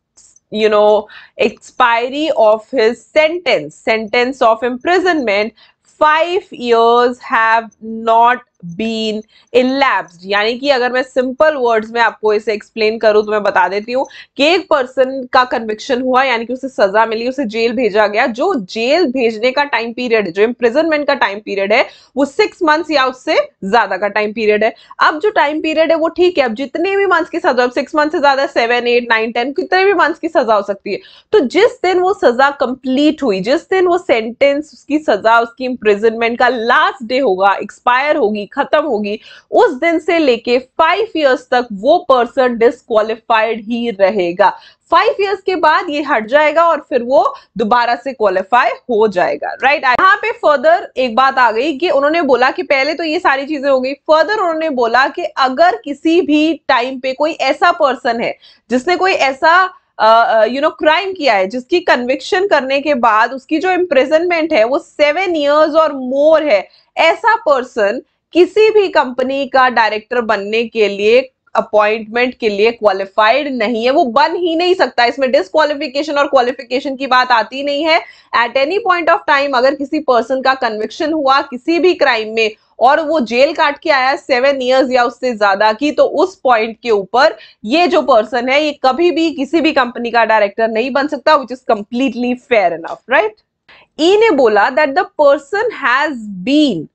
you know expiry of his sentence sentence of imprisonment five years have not been lapse यानी कि अगर मैं सिंपल वर्ड्स में आपको इसे एक्सप्लेन करूं तो मैं बता देती हूँ कि एक पर्सन का कन्विक्शन हुआ यानी कि उसे सजा मिली उसे जेल भेजा गया जो जेल भेजने का टाइम पीरियड है जो इम्प्रिजनमेंट का टाइम पीरियड है वो सिक्स मंथ्स या उससे ज्यादा का टाइम पीरियड है अब जो टाइम पीरियड है वो ठीक है अब जितने भी मंथ्स की सजा सिक्स मंथ से ज्यादा सेवन एट नाइन टेन कितने भी मंथ्स की सजा हो सकती है तो जिस दिन वो सजा कंप्लीट हुई जिस दिन वो सेंटेंस उसकी सजा उसकी इम्प्रिजनमेंट का लास्ट डे होगा एक्सपायर होगी होगी खत्म होगी उस दिन से लेके फाइव ईयर्स तक वो पर्सन डिसक्वालिफाइड ही रहेगा फाइव ईयर्स के बाद ये हट जाएगा और फिर वो दोबारा से क्वालिफाई हो जाएगा राइट right? यहाँ पे फर्दर एक बात आ गई कि उन्होंने बोला कि पहले तो ये सारी चीजें हो गई फर्दर उन्होंने बोला कि अगर किसी भी टाइम पे कोई ऐसा पर्सन है जिसने कोई ऐसा यू नो क्राइम किया है जिसकी कन्विक्शन करने के बाद उसकी जो इम्प्रेजनमेंट है वो सेवन ईयर्स और मोर है ऐसा पर्सन किसी भी कंपनी का डायरेक्टर बनने के लिए अपॉइंटमेंट के लिए क्वालिफाइड नहीं है वो बन ही नहीं सकता इसमें डिसक्वालिफिकेशन और क्वालिफिकेशन की बात आती नहीं है at any point of time अगर किसी पर्सन का कन्विक्शन हुआ किसी भी क्राइम में और वो जेल काट के आया सेवन ईयर्स या उससे ज्यादा की तो उस पॉइंट के ऊपर ये जो पर्सन है ये कभी भी किसी भी कंपनी का डायरेक्टर नहीं बन सकता which is completely fair enough right E ने बोला that the person has been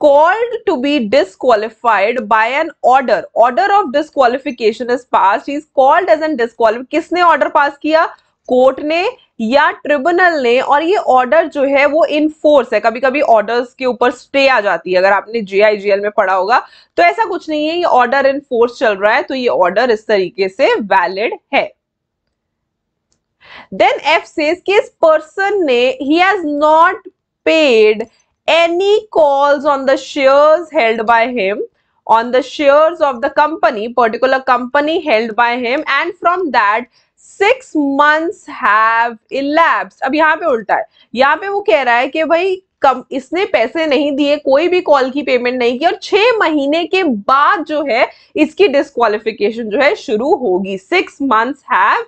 called to be disqualified by an order order of disqualification is passed he is called as an disqualified kisne order pass किया court ने या tribunal ने और ये order जो है वो इनफोर्स है कभी कभी ऑर्डर्स के ऊपर स्टे आ जाती है अगर आपने जीआईजीएल में पढ़ा होगा तो ऐसा कुछ नहीं है ये ऑर्डर इनफोर्स चल रहा है तो ये ऑर्डर इस तरीके से वैलिड है देन एफ सेज कि पर्सन ने he has not paid any calls on the shares held by him on the shares of the company particular company held by him and from that six months have elapsed. अब यहाँ पे उल्टा है यहाँ पे वो कह रहा है कि भाई कम इसने पैसे नहीं दिए कोई भी कॉल की पेमेंट नहीं की और छह महीने के बाद जो है इसकी डिस्कालिफिकेशन जो है शुरू होगी सिक्स मंथ्स हैव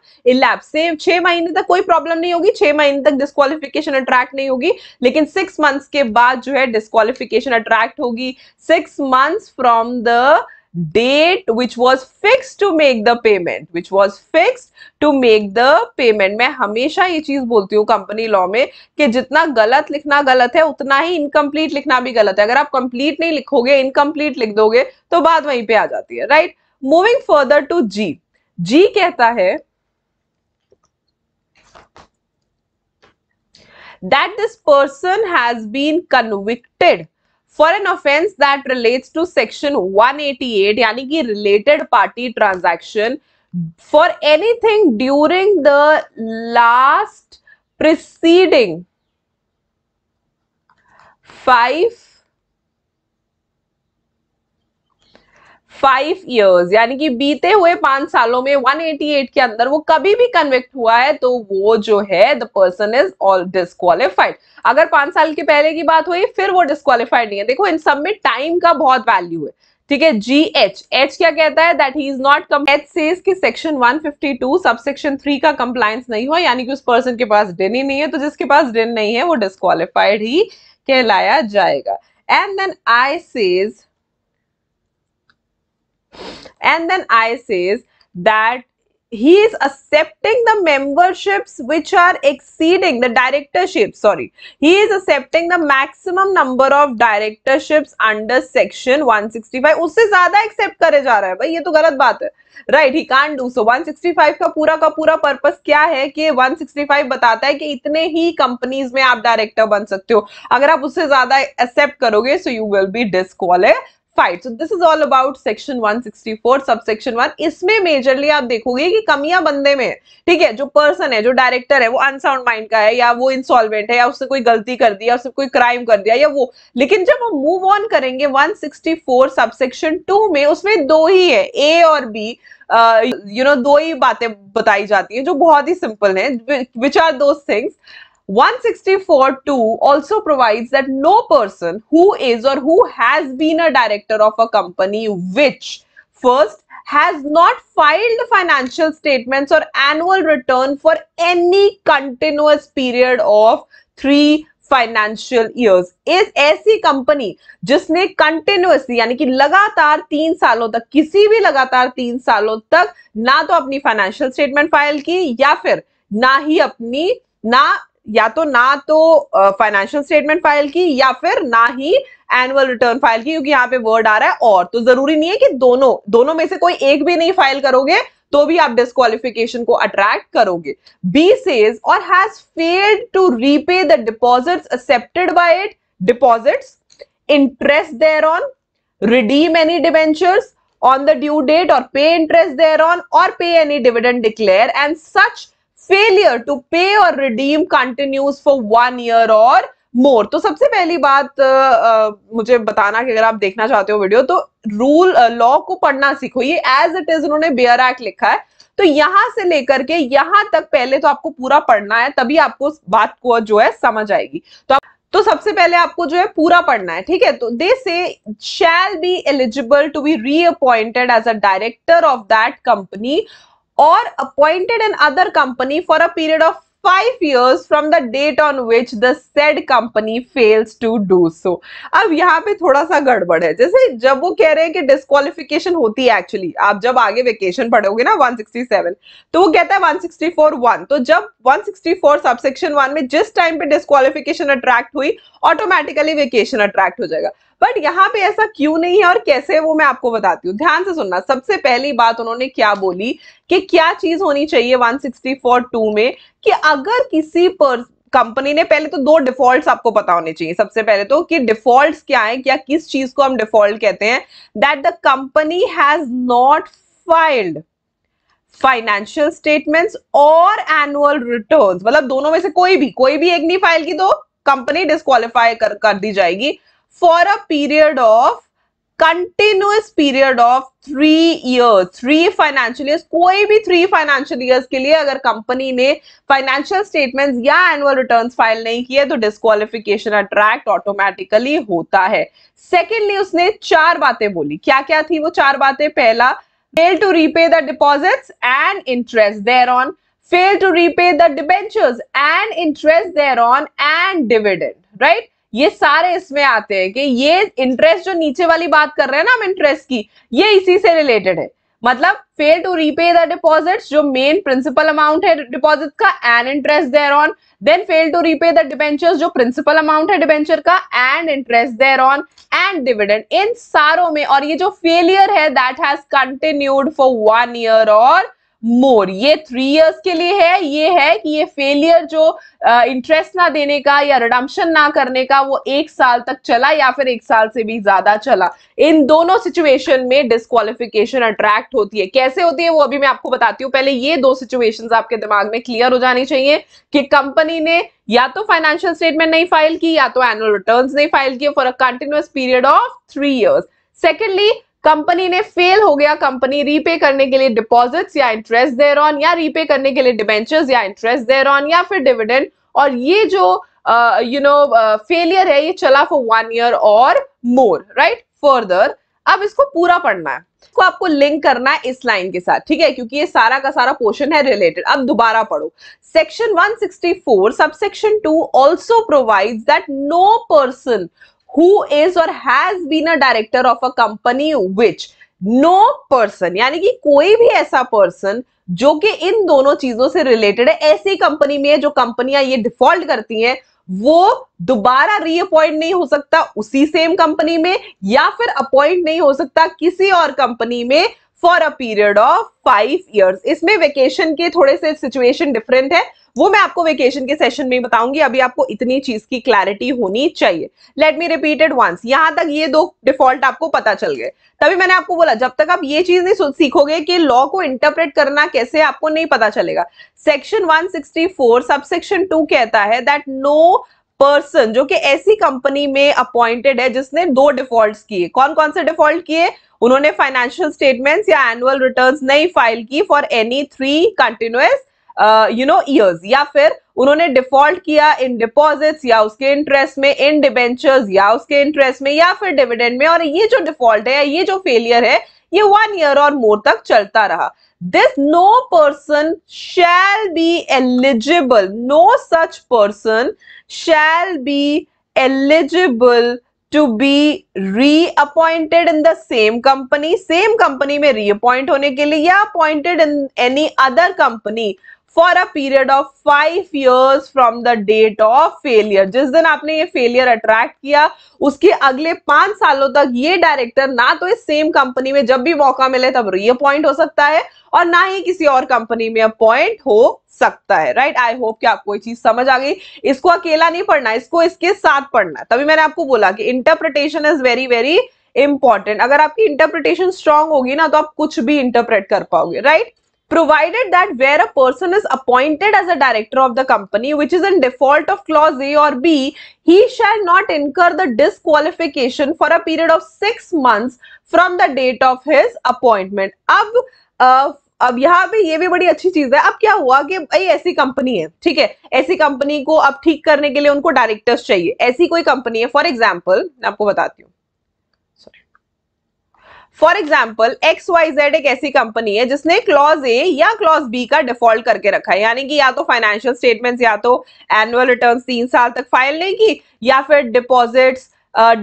से छह महीने तक कोई प्रॉब्लम नहीं होगी छह महीने तक डिस्कालिफिकेशन अट्रैक्ट नहीं होगी लेकिन सिक्स मंथ्स के बाद जो है डिस्कालिफिकेशन अट्रैक्ट होगी six months from the date which was fixed to make the payment which was fixed to make the payment मैं हमेशा ये चीज बोलती हूँ कंपनी लॉ में कि जितना गलत लिखना गलत है उतना ही इनकम्प्लीट लिखना भी गलत है अगर आप कंप्लीट नहीं लिखोगे इनकम्प्लीट लिख दोगे तो बात वहीं पे आ जाती है right moving further to G G कहता है that this person has been convicted for an offense that relates to section 188 yani related party transaction for anything during the last proceeding, 5 five years यानी कि बीते हुए पांच सालों में 188 के अंदर वो कभी भी कन्विक्ट हुआ है तो वो जो है the person is all disqualified अगर पांच साल के पहले की बात हुई फिर वो डिस्कालीफाइड नहीं है देखो इन सब में टाइम का बहुत वैल्यू है ठीक है जी एच एच क्या कहता है that he is not come H says कि सेक्शन 152 सब सेक्शन थ्री का कंप्लायंस नहीं हुआ यानी कि उस पर्सन के पास डिन ही नहीं है तो जिसके पास डिन नहीं है वो डिस्कालीफाइड ही कहलाया जाएगा and then I says and then i says that he is accepting the memberships which are exceeding the directorship sorry he is accepting the maximum number of directorships under section 165 usse zyada accept kare ja raha hai bhai ye to galat baat hai right he can do so 165 का पूरा का पूरा purpose क्या है कि 165 बताता है कि इतने ही कंपनीज में आप डायरेक्टर बन सकते हो अगर आप उससे ज्यादा एक्सेप्ट करोगे so you will be disqualified fight so this is all about section 164 subsection 1 इसमें मेजरली आप देखोगे कि कमियां बंदे में ठीक है जो पर्सन है जो डायरेक्टर है वो अनसाउंड माइंड का है या वो इंसॉल्वेंट है या उसने कोई गलती कर दी या उसने कोई क्राइम कर दिया या वो लेकिन जब हम मूव ऑन करेंगे 164 सबसेक्शन टू में उसमें दो ही है ए और बी यू नो दो ही बातें बताई जाती है जो बहुत ही सिंपल है विच आर दो things 164.2 also provides that no person who is or who has been a director of a company which first has not filed financial statements or annual return for any continuous period of three financial years is. ऐसी company जिसने continuously यानी कि लगातार तीन सालों तक किसी भी लगातार तीन सालों तक ना तो अपनी financial statement file की या फिर ना ही अपनी ना या तो ना तो फाइनेंशियल स्टेटमेंट फाइल की या फिर ना ही एनुअल रिटर्न फाइल की क्योंकि यहाँ पे वर्ड आ रहा है और तो जरूरी नहीं है कि दोनों दोनों में से कोई एक भी नहीं फाइल करोगे तो भी आप डिस्कालिफिकेशन को अट्रैक्ट करोगे B says or has failed to repay the deposits accepted by it deposits interest thereon redeem any debentures the due date or pay interest thereon or pay any dividend declare and such failure to pay or redeem continues for one year or more तो सबसे पहली बात आ, मुझे बताना कि अगर आप देखना चाहते हो वीडियो तो रूल लॉ को पढ़ना सीखो ये एज इट इज उन्होंने बेयर एक्ट लिखा है तो यहां से लेकर के यहां तक पहले तो आपको पूरा पढ़ना है तभी आपको उस बात को जो है समझ आएगी तो आप तो सबसे पहले आपको जो है पूरा पढ़ना है ठीक है तो they say shall be eligible to be reappointed as a director of that company or appointed in other company for a period of five years from the date on which the said company fails to do so. अब यहाँ पे थोड़ा सा गड़बड़ है जैसे जब वो कह रहे हैं कि डिस्कालिफिकेशन होती है एक्चुअली आप जब आगे वेकेशन पढ़ोगे ना 167 तो वो कहता है 164 वन तो जब 164 सबसेक्शन वन में जिस टाइम पे डिस्कालिफिकेशन अट्रैक्ट हुई ऑटोमेटिकली वेकेशन अट्रैक्ट हो जाएगा बट यहाँ पे ऐसा क्यों नहीं है और कैसे है वो मैं आपको बताती हूँ ध्यान से सुनना सबसे पहली बात उन्होंने क्या बोली कि क्या चीज होनी चाहिए 164.2 में कि अगर किसी पर कंपनी ने पहले तो दो डिफॉल्ट आपको पता होने चाहिए सबसे पहले तो कि डिफॉल्ट क्या है क्या किस चीज को हम डिफॉल्ट कहते हैं that the company has not filed financial statements और एनुअल रिटर्न्स मतलब दोनों में से कोई भी कोई भी एक नहीं फाइल की तो कंपनी डिस्कालीफाई कर कर दी जाएगी for a period of continuous period of three year three financial year कोई भी थ्री फाइनेंशियल ईयर्स के लिए अगर कंपनी ने फाइनेंशियल स्टेटमेंट या एनुअल रिटर्न फाइल नहीं किए तो डिस्कालिफिकेशन अट्रैक्ट ऑटोमेटिकली होता है सेकेंडली उसने चार बातें बोली क्या क्या थी वो चार बातें पहला fail to repay the deposit and interest thereon fail to repay the debentures and interest thereon and dividend right ये सारे इसमें आते हैं कि ये इंटरेस्ट जो नीचे वाली बात कर रहे हैं ना हम इंटरेस्ट की ये इसी से रिलेटेड है मतलब fail to repay the deposit जो मेन प्रिंसिपल अमाउंट है डिपॉजिट का and interest thereon then fail to repay the debenture जो प्रिंसिपल अमाउंट है डिबेंचर का and interest thereon and dividend इन सारों में और ये जो फेलियर है that has continued for one year or more ये थ्री इयर्स के लिए है ये है कि ये फेलियर जो इंटरेस्ट ना देने का या रिडम्पशन ना करने का वो एक साल तक चला या फिर एक साल से भी ज्यादा चला इन दोनों सिचुएशन में डिस्कालिफिकेशन अट्रैक्ट होती है कैसे होती है वो अभी मैं आपको बताती हूँ पहले ये दो सिचुएशन आपके दिमाग में क्लियर हो जानी चाहिए कि कंपनी ने या तो फाइनेंशियल स्टेटमेंट नहीं फाइल की या तो एनुअल रिटर्न नहीं फाइल किए for a continuous period of three years secondly company ने फेल हो गया कंपनी रीपे करने के लिए डिपॉजिट्स या इंटरेस्ट देर ऑन या रीपे करने के लिए डिबेंचर्स या इंटरेस्ट देर ऑन या फिर डिविडेंड और ये जो यू नो फेलियर है ये चला for one year or more right further अब इसको पूरा पढ़ना है इसको आपको लिंक करना है इस लाइन के साथ ठीक है क्योंकि ये सारा का सारा पोर्शन है रिलेटेड अब दोबारा पढ़ो section 164 subsection 2 also provides that no person who is or has been a director of a company which no person यानी कि कोई भी ऐसा पर्सन जो कि इन दोनों चीजों से रिलेटेड है ऐसी कंपनी में जो कंपनियां ये डिफॉल्ट करती हैं वो दोबारा रीअपॉइंट नहीं हो सकता उसी सेम कंपनी में या फिर अपॉइंट नहीं हो सकता किसी और कंपनी में for a period of five years इसमें वेकेशन के थोड़े से सिचुएशन डिफरेंट है वो मैं आपको वेकेशन के सेशन में बताऊंगी अभी आपको इतनी चीज की क्लैरिटी होनी चाहिए लेट मी रिपीटेड वंस यहां तक ये दो डिफॉल्ट आपको पता चल गए तभी मैंने आपको बोला जब तक आप ये चीज नहीं सीखोगे कि लॉ को इंटरप्रेट करना कैसे आपको नहीं पता चलेगा सेक्शन 164 सबसेक्शन टू कहता है दैट नो पर्सन जो कि ऐसी कंपनी में अपॉइंटेड है जिसने दो डिफॉल्ट्स किए कौन कौन से डिफॉल्ट किए उन्होंने फाइनेंशियल स्टेटमेंट्स या एनुअल रिटर्न्स नहीं फाइल की for any three continuous you know years या फिर उन्होंने डिफॉल्ट किया इन डिपॉजिट्स या उसके इंटरेस्ट में इन डिबेंचर्स या उसके इंटरेस्ट में या फिर डिविडेंड में और ये जो डिफॉल्ट है ये जो फेलियर है ये वन ईयर और मोर तक चलता रहा this no person shall be eligible no such person shall be eligible to be reappointed in the same company same company में रीअपॉइंट होने के लिए या appointed in any other company for a period of five years from the date of failure जिस दिन आपने ये failure attract किया उसके अगले पांच सालों तक ये डायरेक्टर ना तो इस सेम कंपनी में जब भी मौका मिले तब रीअपॉइंट हो सकता है और ना ही किसी और कंपनी में अपॉइंट हो सकता है राइट आई होप कि आपको ये चीज समझ आ गई इसको अकेला नहीं पढ़ना इसको इसके साथ पढ़ना तभी मैंने आपको बोला कि interpretation is very very important अगर आपकी इंटरप्रिटेशन स्ट्रांग होगी ना तो आप कुछ भी इंटरप्रेट कर पाओगे right right? provided that where a person is appointed as a director of the company which is in default of clause A or B, he shall not incur the disqualification for a period of six months from the date of his appointment. अब uh, अब यहाँ पे ये भी बड़ी अच्छी चीज है अब क्या हुआ कि भाई ऐसी कंपनी है ठीक है ऐसी कंपनी को अब ठीक करने के लिए उनको डायरेक्टर्स चाहिए ऐसी कोई कंपनी है फॉर एग्जाम्पल आपको बताती हूँ for example X Y Z एक ऐसी कंपनी है जिसने क्लॉज ए या क्लॉज बी का डिफॉल्ट करके रखा है यानी कि या तो फाइनेंशियल स्टेटमेंट या तो एनुअल रिटर्न तीन साल तक फाइल नहीं की या फिर डिपॉजिट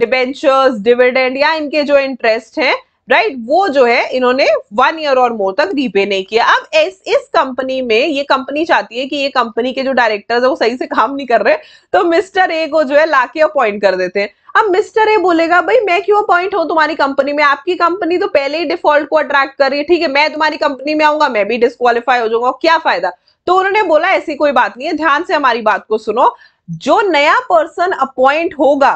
डिबेंचर्स डिविडेंड या इनके जो इंटरेस्ट है राइट right? वो जो है इन्होंने वन ईयर और मोर तक रीपे नहीं किया अब इस इस कंपनी में ये कंपनी चाहती है कि ये कंपनी के जो डायरेक्टर्स है वो सही से काम नहीं कर रहे तो मिस्टर ए को जो है लाके अपॉइंट कर देते हैं अब मिस्टर ए बोलेगा भाई मैं क्यों अपॉइंट हूं तुम्हारी कंपनी में आपकी कंपनी तो पहले ही डिफॉल्ट को अट्रैक्ट कर रही है ठीक है मैं तुम्हारी कंपनी में आऊंगा मैं भी डिस्कालीफाई हो जाऊंगा क्या फायदा तो उन्होंने बोला ऐसी कोई बात नहीं है ध्यान से हमारी बात को सुनो जो नया पर्सन अपॉइंट होगा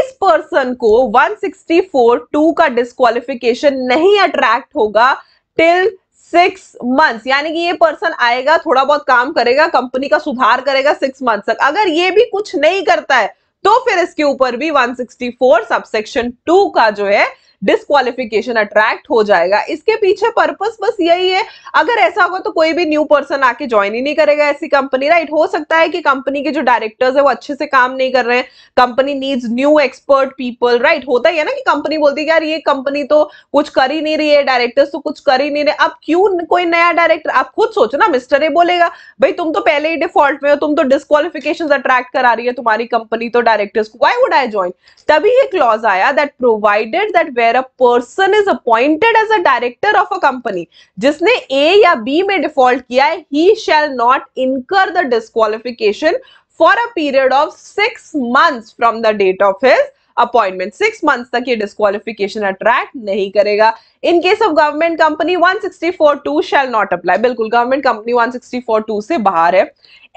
इस पर्सन को 164 टू का डिस्कालिफिकेशन नहीं अट्रैक्ट होगा टिल सिक्स मंथ्स यानी कि ये पर्सन आएगा थोड़ा बहुत काम करेगा कंपनी का सुधार करेगा सिक्स मंथ्स तक अगर ये भी कुछ नहीं करता है तो फिर इसके ऊपर भी 164 सबसेक्शन टू का जो है डिसक्वालिफिकेशन अट्रैक्ट हो जाएगा इसके पीछे पर्पस बस यही है अगर ऐसा होगा तो कोई भी न्यू पर्सन आके ज्वाइन ही नहीं करेगा ऐसी कंपनी राइट हो सकता है कि कंपनी के जो डायरेक्टर्स है वो अच्छे से काम नहीं कर रहे हैं company needs new expert people right होता ही है ना कि कंपनी बोलती है यार ये कंपनी तो कुछ कर ही नहीं रही है डायरेक्टर्स तो कुछ कर ही नहीं रहे अब क्यों कोई नया डायरेक्टर आप खुद सोचो ना मिस्टर ए बोलेगा भाई तुम तो पहले ही डिफॉल्ट में हो तुम तो डिस्कालिफिकेशन अट्रैक्ट करा रही है तुम्हारी कंपनी तो डायरेक्टर्स को वाई वुड आई ज्वाइन तभी ये क्लॉज आया that provided that where a person is appointed as a director of a company जिसने ए या बी में डिफॉल्ट किया है ही shall not incur the disqualification for a period of six month from the date of his appointment six month तक ये disqualification attract नहीं करेगा in case of government company 1642 shall not apply बिल्कुल government company 1642 से बाहर है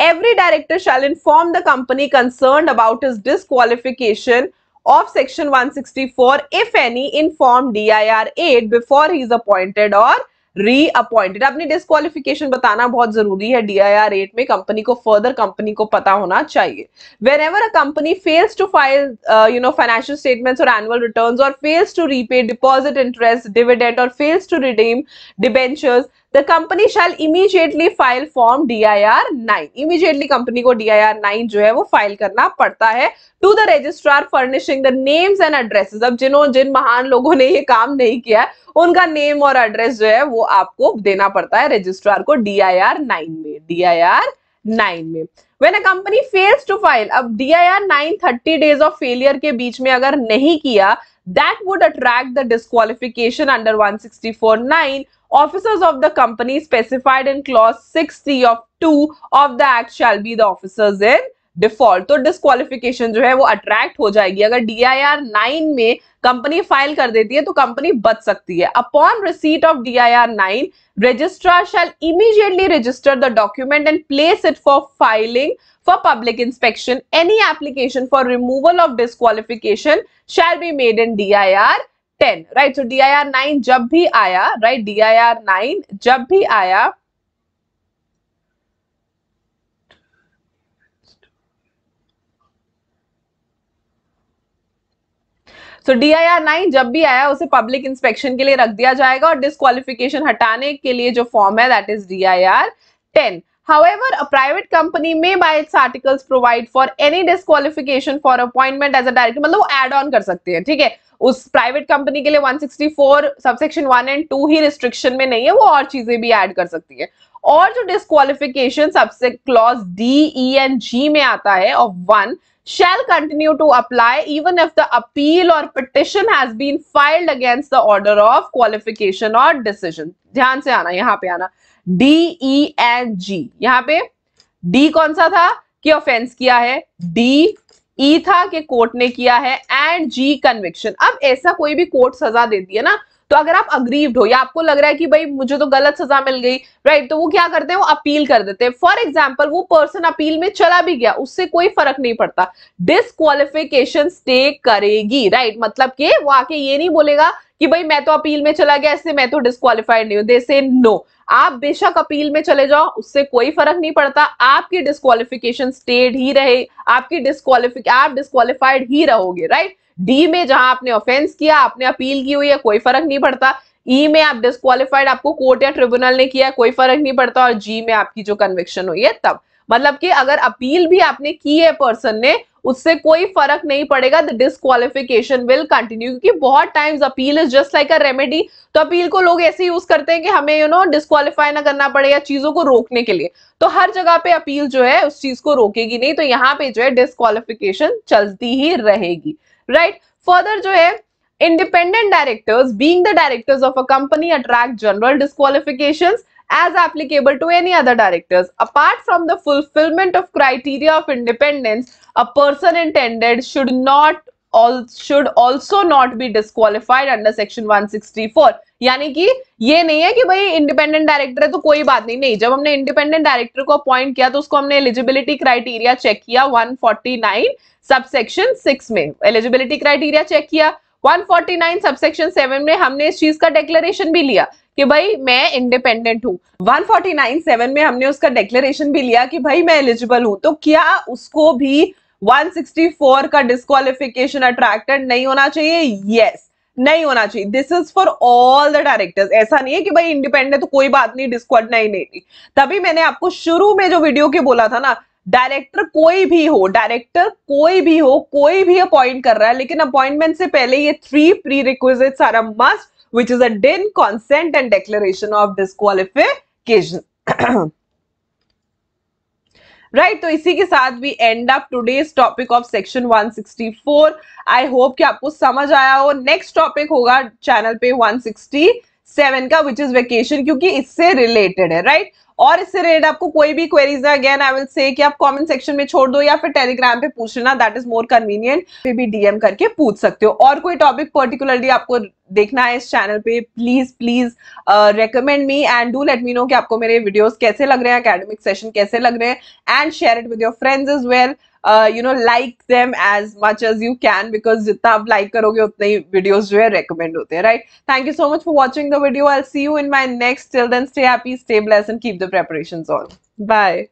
every director shall inform the company concern about is disqualification of section 164 if any in form DIR 8 before he is appointed or reappointed अपनी disqualification बताना बहुत जरूरी है DIR eight में कंपनी को फर्दर कंपनी को पता होना चाहिए wherever a company fails to file you know financial statements और एनुअल रिटर्न्स और fails to repay deposit interest dividend और fails to redeem debentures the company shall immediately file form D I R nine immediately company को D I R nine जो है वो file करना पड़ता है to the registrar furnishing the names and addresses अब जिन्हों जिन महान लोगों ने ये काम नहीं किया उनका नेम और एड्रेस जो है वो आपको देना पड़ता है रजिस्ट्रार को डी आई आर नाइन में डी आई आर नाइन में when a company fails to file अब D I R nine thirty days of failure के बीच में अगर नहीं किया that would attract the disqualification under one sixty four nine Officers of the company specified in clause 60 of 2 of the act shall be the officers in default. So disqualification, जो है वो attract हो जाएगी अगर DIR 9 आर नाइन में company file कर देती है तो कंपनी बच सकती है upon receipt of registrar shall immediately register the document and place it for filing for public inspection any application for removal of disqualification shall be made in dir ten right so D I R nine जब भी आया right D I R nine जब भी आया so D I R nine जब भी आया उसे पब्लिक इंस्पेक्शन के लिए रख दिया जाएगा और डिस्कालिफिकेशन हटाने के लिए जो फॉर्म है that is D I R ten However, a private company may by its articles provide for any disqualification for appointment as a director मतलब वो add on कर सकते हैं ठीक है उस प्राइवेट कंपनी के लिए 164 सबसेक्शन वन एंड टू ही रिस्ट्रिक्शन में नहीं है वो और चीजें भी ऐड कर सकती है और जो डिस्कालिफिकेशन सबसे clause D E and G में आता है of one shall continue to apply even if the appeal और petition has been filed against the order of qualification और डिसीजन ध्यान से आना यहां पे आना डी ई एन जी यहाँ पे डी कौन सा था कि ऑफेंस किया है डी ईथा के कोर्ट ने किया है एंड जी कन्विक्शन अब ऐसा कोई भी कोर्ट सजा देती है ना तो अगर आप अग्रीव्ड हो या आपको लग रहा है कि भाई मुझे तो गलत सजा मिल गई राइट तो वो क्या करते हैं वो अपील कर देते हैं फॉर एग्जाम्पल वो पर्सन अपील में चला भी गया उससे कोई फर्क नहीं पड़ता डिसक्वालिफिकेशन स्टे करेगी राइट मतलब कि वो आके ये नहीं बोलेगा कि भाई मैं तो अपील में चला गया इससे मैं तो डिस्कालीफाइड नहीं हूं दे से नो आप बेशक अपील में चले जाओ उससे कोई फर्क नहीं पड़ता आपकी डिस्कालिफिकेशन स्टेड ही रहे आपकी डिस्कालिफिक आप डिस्कालिफाइड ही रहोगे राइट डी में जहां आपने ऑफेंस किया आपने अपील की हुई है कोई फर्क नहीं पड़ता ई e में आप डिस्कालिफाइड आपको कोर्ट या ट्रिब्यूनल ने किया कोई फर्क नहीं पड़ता और जी में आपकी जो कन्विक्शन हुई है तब मतलब कि अगर अपील भी आपने की है पर्सन ने उससे कोई फर्क नहीं पड़ेगा द डिसक्वालिफिकेशन विल कंटिन्यू क्योंकि बहुत times appeal is just like a remedy तो अपील को लोग ऐसे यूज करते हैं कि हमें यू नो डिसक्वालिफाई ना करना पड़े या चीजों को रोकने के लिए तो हर जगह पे अपील जो है उस चीज को रोकेगी नहीं तो यहाँ पे जो है डिस्कालिफिकेशन चलती ही रहेगी राइट right? फर्दर जो है independent directors being the directors of a company attract general disqualification as applicable to any other directors. Apart from the fulfillment of criteria of independence, a person intended should not all should also not be disqualified under section 164 यानी कि ये नहीं है कि भाई independent director है तो कोई बात नहीं नहीं जब हमने इंडिपेंडेंट डायरेक्टर को अपॉइंट किया तो उसको हमने एलिजिबिलिटी क्राइटेरिया चेक किया 149 सबसेक्शन 6 में एलिजिबिलिटी क्राइटेरिया चेक किया 149 सबसेक्शन 7 में हमने इस चीज का डिक्लेरेशन भी लिया कि भाई मैं इंडिपेंडेंट हूँ 149 7 में हमने उसका डिक्लेरेशन भी लिया कि भाई मैं एलिजिबल हूं तो क्या उसको भी 164 का डिस्कालिफिकेशन अट्रैक्टेड नहीं होना चाहिए यस yes. नहीं होना चाहिए this is for all the directors ऐसा नहीं है कि भाई इंडिपेंडेंट तो कोई बात नहीं डिस्कॉर्ड नहीं नहीं तभी मैंने आपको शुरू में जो वीडियो के बोला था ना डायरेक्टर कोई भी हो डायरेक्टर कोई भी हो कोई भी अपॉइंट कर रहा है लेकिन अपॉइंटमेंट से पहले ये three prerequisite are must which is a DIN consent and declaration of disqualification right तो इसी के साथ भी and up today's topic of section 164 I hope कि आपको समझ आया हो नेक्स्ट टॉपिक होगा चैनल पे 167 का विच इज वेकेशन क्योंकि इससे रिलेटेड है राइट right? और इससे रिलेटेड आपको कोई भी क्वेरीज है अगेन आई विल से कि आप कमेंट सेक्शन में छोड़ दो या फिर टेलीग्राम पे पूछ लेना दैट इज मोर कन्वीनियंट फिर भी डीएम करके पूछ सकते हो और कोई टॉपिक पर्टिकुलरली आपको देखना है इस चैनल पे please please recommend me and do let me know कि आपको मेरे वीडियोस कैसे लग रहे हैं अकेडमिक सेशन कैसे लग रहे हैं and share it with your friends is well you know like them as much as you can because जितना आप लाइक करोगे उतने ही वीडियोज जो है रिकमेंड होते हैं right thank you so much for watching the video I see you in my next till then stay happy stay bless and keep the preparation on bye